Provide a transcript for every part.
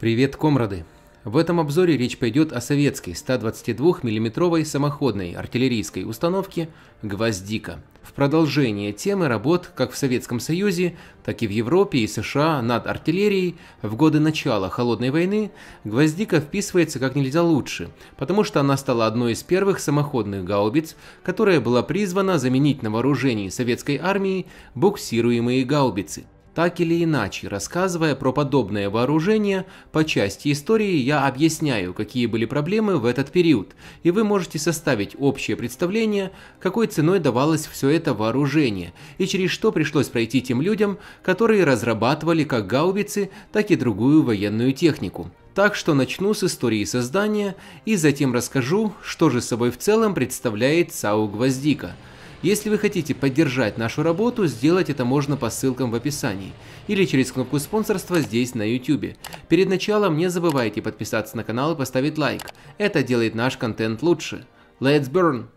Привет, комрады! В этом обзоре речь пойдет о советской 122 миллиметровой самоходной артиллерийской установке «Гвоздика». В продолжение темы работ как в Советском Союзе, так и в Европе и США над артиллерией в годы начала Холодной войны «Гвоздика» вписывается как нельзя лучше, потому что она стала одной из первых самоходных гаубиц, которая была призвана заменить на вооружении советской армии буксируемые гаубицы – так или иначе, рассказывая про подобное вооружение, по части истории я объясняю, какие были проблемы в этот период, и вы можете составить общее представление, какой ценой давалось все это вооружение, и через что пришлось пройти тем людям, которые разрабатывали как гаубицы, так и другую военную технику. Так что начну с истории создания и затем расскажу, что же собой в целом представляет САУ «Гвоздика», если вы хотите поддержать нашу работу, сделать это можно по ссылкам в описании или через кнопку спонсорства здесь на YouTube. Перед началом не забывайте подписаться на канал и поставить лайк. Это делает наш контент лучше. Let's burn!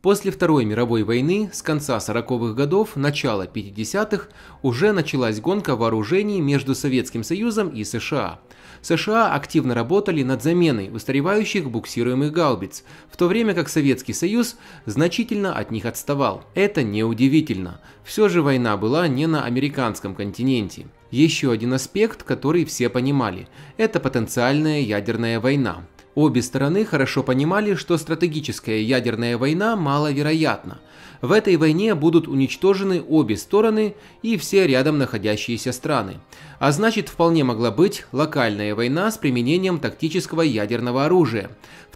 После Второй мировой войны с конца 40-х годов, начала 50-х уже началась гонка вооружений между Советским Союзом и США – США активно работали над заменой устаревающих буксируемых гаубиц, в то время как Советский Союз значительно от них отставал. Это неудивительно. Все же война была не на американском континенте. Еще один аспект, который все понимали – это потенциальная ядерная война. Обе стороны хорошо понимали, что стратегическая ядерная война маловероятна. В этой войне будут уничтожены обе стороны и все рядом находящиеся страны. А значит, вполне могла быть локальная война с применением тактического ядерного оружия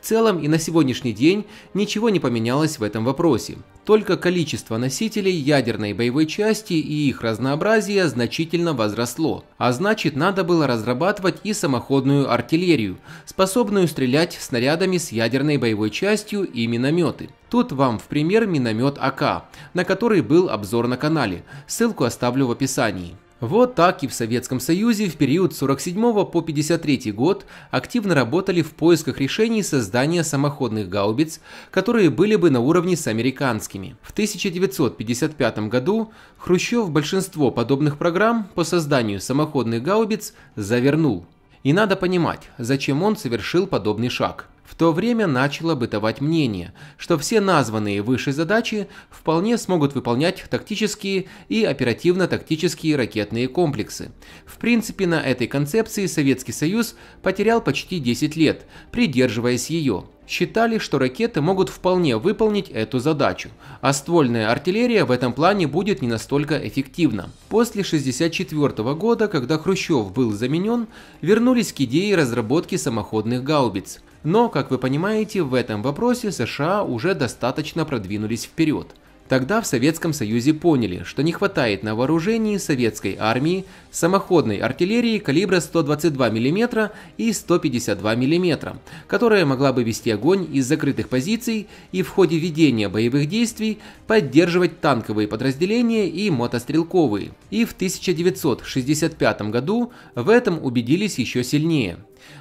целом и на сегодняшний день ничего не поменялось в этом вопросе. Только количество носителей ядерной боевой части и их разнообразие значительно возросло, а значит надо было разрабатывать и самоходную артиллерию, способную стрелять снарядами с ядерной боевой частью и минометы. Тут вам в пример миномет АК, на который был обзор на канале, ссылку оставлю в описании. Вот так и в Советском Союзе в период 47 по 53 год активно работали в поисках решений создания самоходных гаубиц, которые были бы на уровне с американскими. В 1955 году Хрущев большинство подобных программ по созданию самоходных гаубиц завернул. И надо понимать, зачем он совершил подобный шаг – в то время начало бытовать мнение, что все названные выше задачи вполне смогут выполнять тактические и оперативно-тактические ракетные комплексы. В принципе, на этой концепции Советский Союз потерял почти 10 лет, придерживаясь ее считали, что ракеты могут вполне выполнить эту задачу, а ствольная артиллерия в этом плане будет не настолько эффективна. После 1964 года, когда Хрущев был заменен, вернулись к идее разработки самоходных гаубиц. Но, как вы понимаете, в этом вопросе США уже достаточно продвинулись вперед. Тогда в Советском Союзе поняли, что не хватает на вооружении советской армии самоходной артиллерии калибра 122 мм и 152 мм, которая могла бы вести огонь из закрытых позиций и в ходе ведения боевых действий поддерживать танковые подразделения и мотострелковые. И в 1965 году в этом убедились еще сильнее.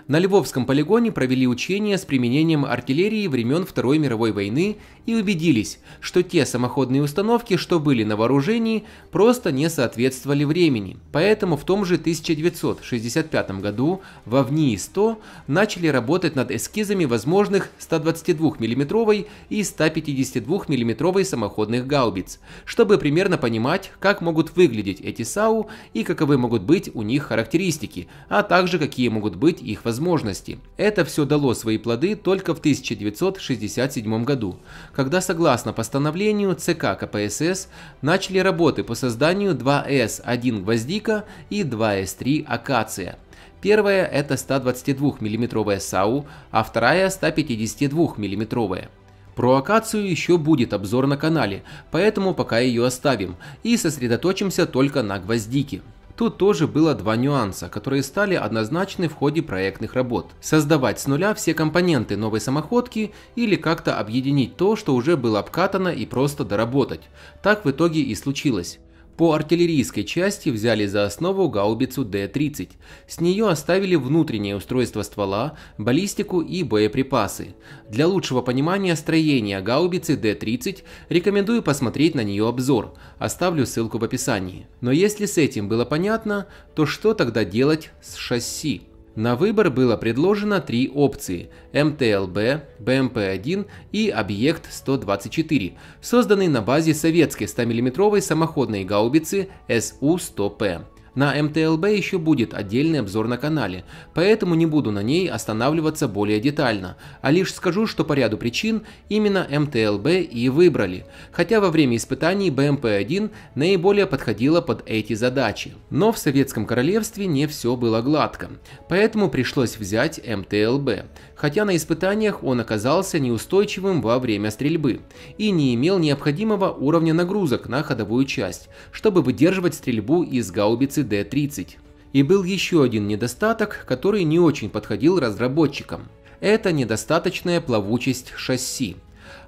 На Львовском полигоне провели учения с применением артиллерии времен Второй мировой войны и убедились, что те самоходные установки, что были на вооружении, просто не соответствовали времени. Поэтому в том же 1965 году во ВНИИ-100 начали работать над эскизами возможных 122 миллиметровой и 152 миллиметровой самоходных гаубиц, чтобы примерно понимать, как могут выглядеть эти САУ и каковы могут быть у них характеристики, а также какие могут быть их их возможности. Это все дало свои плоды только в 1967 году, когда согласно постановлению ЦК КПСС начали работы по созданию 2С-1 «Гвоздика» и 2С-3 «Акация». Первая – это 122 миллиметровая САУ, а вторая – 152 миллиметровая. Про акацию еще будет обзор на канале, поэтому пока ее оставим и сосредоточимся только на гвоздике. Тут тоже было два нюанса, которые стали однозначны в ходе проектных работ. Создавать с нуля все компоненты новой самоходки или как-то объединить то, что уже было обкатано и просто доработать. Так в итоге и случилось. По артиллерийской части взяли за основу гаубицу Д-30. С нее оставили внутреннее устройство ствола, баллистику и боеприпасы. Для лучшего понимания строения гаубицы Д-30 рекомендую посмотреть на нее обзор, оставлю ссылку в описании. Но если с этим было понятно, то что тогда делать с шасси? На выбор было предложено три опции – МТЛБ, БМП-1 и Объект-124, созданный на базе советской 100 миллиметровой самоходной гаубицы СУ-100П. На МТЛБ еще будет отдельный обзор на канале, поэтому не буду на ней останавливаться более детально, а лишь скажу, что по ряду причин именно МТЛБ и выбрали, хотя во время испытаний БМП-1 наиболее подходила под эти задачи. Но в Советском Королевстве не все было гладко, поэтому пришлось взять МТЛБ, хотя на испытаниях он оказался неустойчивым во время стрельбы и не имел необходимого уровня нагрузок на ходовую часть, чтобы выдерживать стрельбу из гаубицы D30. И был еще один недостаток, который не очень подходил разработчикам. Это недостаточная плавучесть шасси.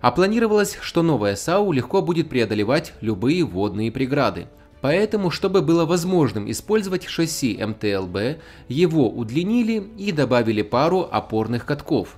А планировалось, что новая САУ легко будет преодолевать любые водные преграды. Поэтому, чтобы было возможным использовать шасси МТЛБ, его удлинили и добавили пару опорных катков.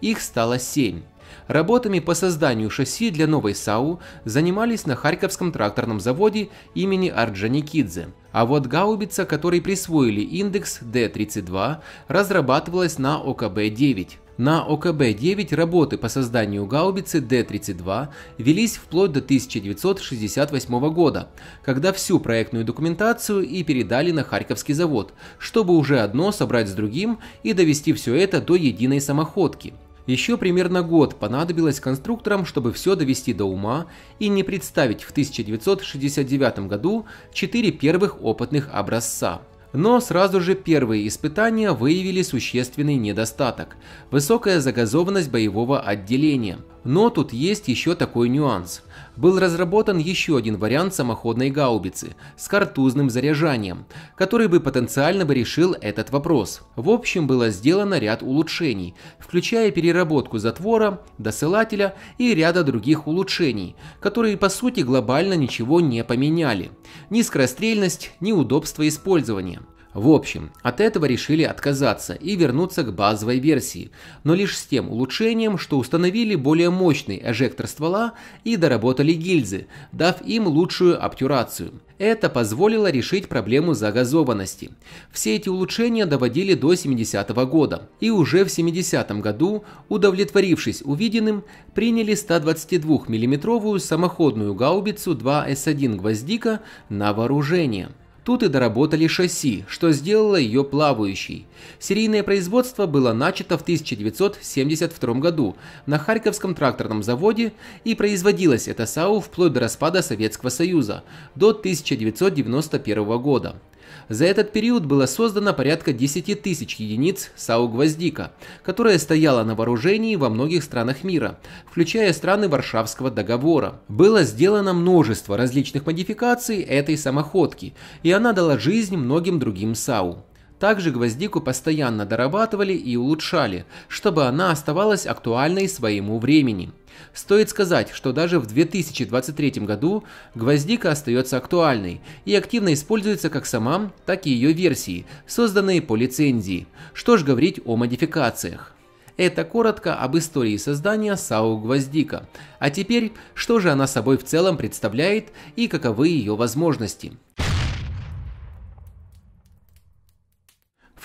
Их стало 7. Работами по созданию шасси для новой САУ занимались на Харьковском тракторном заводе имени Арджаникидзе, а вот гаубица, которой присвоили индекс D32, разрабатывалась на ОКБ-9. На ОКБ-9 работы по созданию гаубицы Д-32 велись вплоть до 1968 года, когда всю проектную документацию и передали на Харьковский завод, чтобы уже одно собрать с другим и довести все это до единой самоходки. Еще примерно год понадобилось конструкторам, чтобы все довести до ума и не представить в 1969 году четыре первых опытных образца. Но сразу же первые испытания выявили существенный недостаток – высокая загазованность боевого отделения. Но тут есть еще такой нюанс. Был разработан еще один вариант самоходной гаубицы с картузным заряжанием, который бы потенциально бы решил этот вопрос. В общем, было сделано ряд улучшений, включая переработку затвора, досылателя и ряда других улучшений, которые по сути глобально ничего не поменяли. Ни скорострельность, ни удобство использования. В общем, от этого решили отказаться и вернуться к базовой версии, но лишь с тем улучшением, что установили более мощный эжектор ствола и доработали гильзы, дав им лучшую обтюрацию. Это позволило решить проблему загазованности. Все эти улучшения доводили до 70 -го года, и уже в 70 году, удовлетворившись увиденным, приняли 122 миллиметровую самоходную гаубицу 2С1 «Гвоздика» на вооружение. Тут и доработали шасси, что сделало ее плавающей. Серийное производство было начато в 1972 году на Харьковском тракторном заводе и производилось это САУ вплоть до распада Советского Союза до 1991 года. За этот период было создано порядка 10 тысяч единиц САУ «Гвоздика», которая стояла на вооружении во многих странах мира, включая страны Варшавского договора. Было сделано множество различных модификаций этой самоходки, и она дала жизнь многим другим САУ. Также гвоздику постоянно дорабатывали и улучшали, чтобы она оставалась актуальной своему времени. Стоит сказать, что даже в 2023 году гвоздика остается актуальной и активно используется как сама, так и ее версии, созданные по лицензии. Что ж говорить о модификациях. Это коротко об истории создания САУ «Гвоздика». А теперь, что же она собой в целом представляет и каковы ее возможности?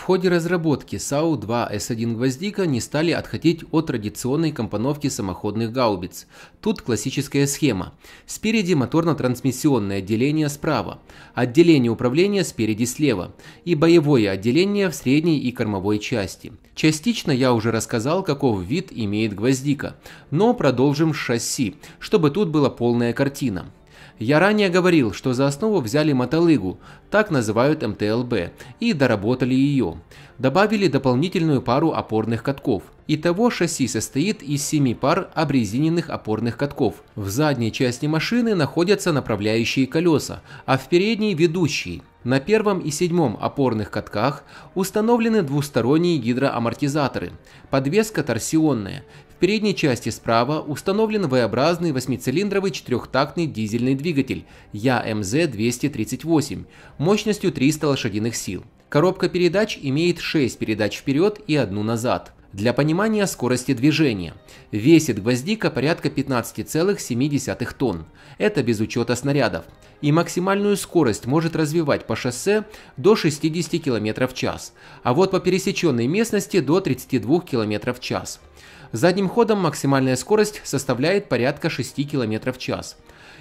В ходе разработки САУ-2С1 «Гвоздика» не стали отходить от традиционной компоновки самоходных гаубиц. Тут классическая схема. Спереди моторно-трансмиссионное отделение справа, отделение управления спереди слева и боевое отделение в средней и кормовой части. Частично я уже рассказал, каков вид имеет «Гвоздика», но продолжим с шасси, чтобы тут была полная картина. Я ранее говорил, что за основу взяли мотолыгу, так называют МТЛБ, и доработали ее. Добавили дополнительную пару опорных катков. Итого шасси состоит из 7 пар обрезиненных опорных катков. В задней части машины находятся направляющие колеса, а в передней ведущие. На первом и седьмом опорных катках установлены двусторонние гидроамортизаторы, подвеска торсионная. В передней части справа установлен V-образный восьмицилиндровый четырехтактный дизельный двигатель ЯМЗ-238 мощностью 300 лошадиных сил. Коробка передач имеет 6 передач вперед и одну назад. Для понимания скорости движения. Весит гвоздика порядка 15,7 тонн. Это без учета снарядов. И максимальную скорость может развивать по шоссе до 60 км в час. А вот по пересеченной местности до 32 км в час. Задним ходом максимальная скорость составляет порядка 6 км в час.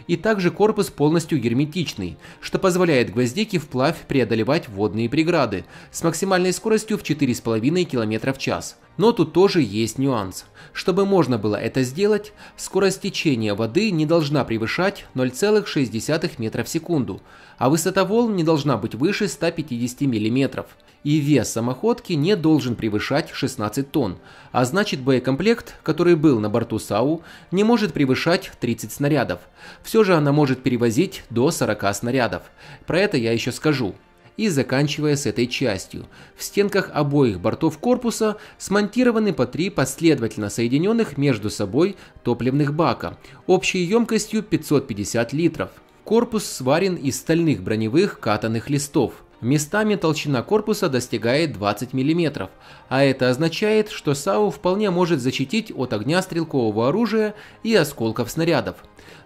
И также корпус полностью герметичный, что позволяет гвоздике вплавь преодолевать водные преграды с максимальной скоростью в 4,5 км в час. Но тут тоже есть нюанс. Чтобы можно было это сделать, скорость течения воды не должна превышать 0,6 метра в секунду, а высота волн не должна быть выше 150 миллиметров, И вес самоходки не должен превышать 16 тонн, а значит боекомплект, который был на борту САУ, не может превышать 30 снарядов. Все же она может перевозить до 40 снарядов. Про это я еще скажу и заканчивая с этой частью. В стенках обоих бортов корпуса смонтированы по три последовательно соединенных между собой топливных бака, общей емкостью 550 литров. Корпус сварен из стальных броневых катанных листов. Местами толщина корпуса достигает 20 мм, а это означает, что САУ вполне может защитить от огня стрелкового оружия и осколков снарядов.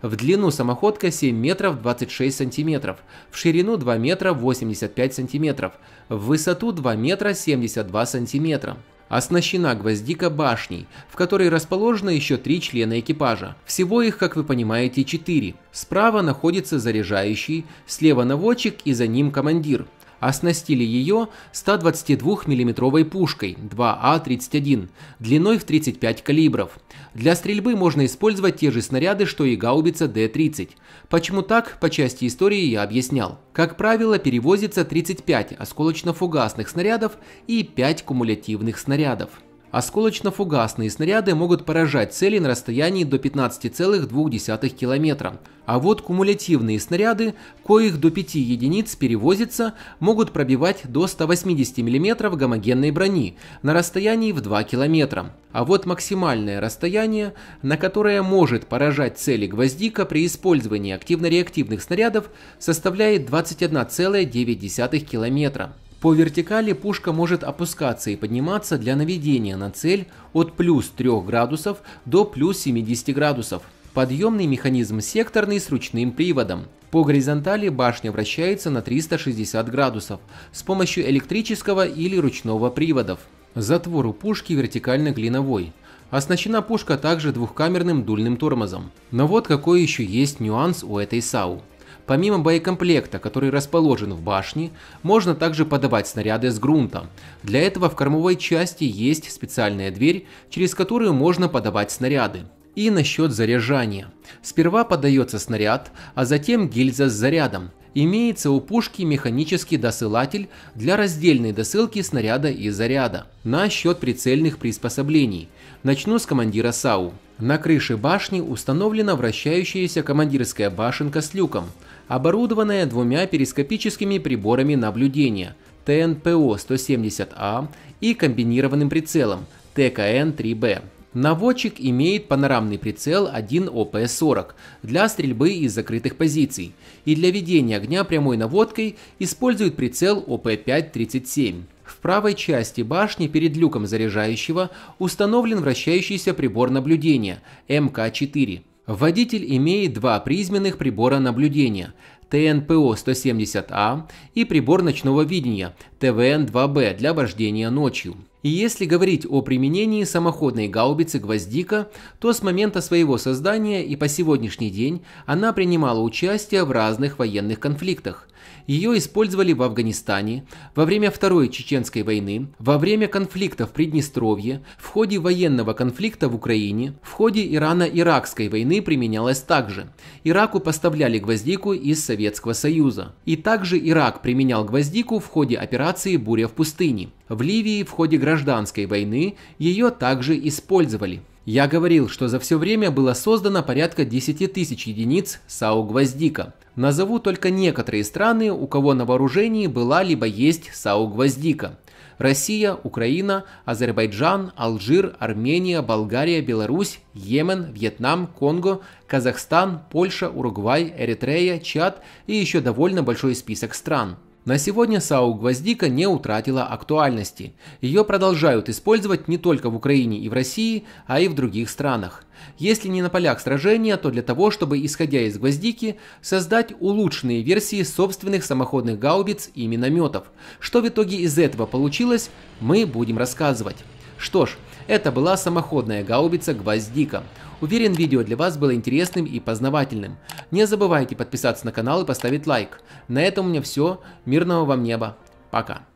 В длину самоходка 7 метров 26 сантиметров, в ширину 2 метра 85 сантиметров, в высоту 2 метра 72 сантиметра оснащена гвоздика башней, в которой расположено еще три члена экипажа. Всего их, как вы понимаете, четыре. Справа находится заряжающий, слева наводчик и за ним командир, оснастили ее 122 миллиметровой пушкой 2А31 а длиной в 35 калибров. Для стрельбы можно использовать те же снаряды, что и гаубица Д-30. Почему так, по части истории я объяснял. Как правило, перевозится 35 осколочно-фугасных снарядов и 5 кумулятивных снарядов. Осколочно-фугасные снаряды могут поражать цели на расстоянии до 15,2 километра, а вот кумулятивные снаряды, коих до 5 единиц перевозится, могут пробивать до 180 мм гомогенной брони на расстоянии в 2 километра. А вот максимальное расстояние, на которое может поражать цели гвоздика при использовании активно-реактивных снарядов, составляет 21,9 километра. По вертикали пушка может опускаться и подниматься для наведения на цель от плюс 3 градусов до плюс 70 градусов. Подъемный механизм секторный с ручным приводом. По горизонтали башня вращается на 360 градусов с помощью электрического или ручного приводов. Затвор у пушки вертикально-клиновой. Оснащена пушка также двухкамерным дульным тормозом. Но вот какой еще есть нюанс у этой САУ. Помимо боекомплекта, который расположен в башне, можно также подавать снаряды с грунта. Для этого в кормовой части есть специальная дверь, через которую можно подавать снаряды. И насчет заряжания. Сперва подается снаряд, а затем гильза с зарядом. Имеется у пушки механический досылатель для раздельной досылки снаряда и заряда. На счет прицельных приспособлений. Начну с командира САУ. На крыше башни установлена вращающаяся командирская башенка с люком – оборудованная двумя перископическими приборами наблюдения ТНПО-170А и комбинированным прицелом ТКН-3Б. Наводчик имеет панорамный прицел 1 оп 40 для стрельбы из закрытых позиций и для ведения огня прямой наводкой использует прицел ОП-5-37. В правой части башни перед люком заряжающего установлен вращающийся прибор наблюдения МК-4. Водитель имеет два призменных прибора наблюдения – ТНПО-170А и прибор ночного видения – ТВН-2Б для вождения ночью. И если говорить о применении самоходной гаубицы «Гвоздика», то с момента своего создания и по сегодняшний день она принимала участие в разных военных конфликтах. Ее использовали в Афганистане, во время Второй Чеченской войны, во время конфликта в Приднестровье, в ходе военного конфликта в Украине, в ходе Ирано-Иракской войны применялась также. Ираку поставляли гвоздику из Советского Союза. И также Ирак применял гвоздику в ходе операции «Буря в пустыне». В Ливии в ходе гражданской войны ее также использовали. Я говорил, что за все время было создано порядка 10 тысяч единиц САУ «Гвоздика». Назову только некоторые страны, у кого на вооружении была либо есть САУ «Гвоздика». Россия, Украина, Азербайджан, Алжир, Армения, Болгария, Беларусь, Йемен, Вьетнам, Конго, Казахстан, Польша, Уругвай, Эритрея, Чад и еще довольно большой список стран – на сегодня САУ «Гвоздика» не утратила актуальности. Ее продолжают использовать не только в Украине и в России, а и в других странах. Если не на полях сражения, то для того, чтобы, исходя из «Гвоздики», создать улучшенные версии собственных самоходных гаубиц и минометов. Что в итоге из этого получилось, мы будем рассказывать. Что ж, это была самоходная гаубица «Гвоздика». Уверен, видео для вас было интересным и познавательным. Не забывайте подписаться на канал и поставить лайк. На этом у меня все. Мирного вам неба. Пока.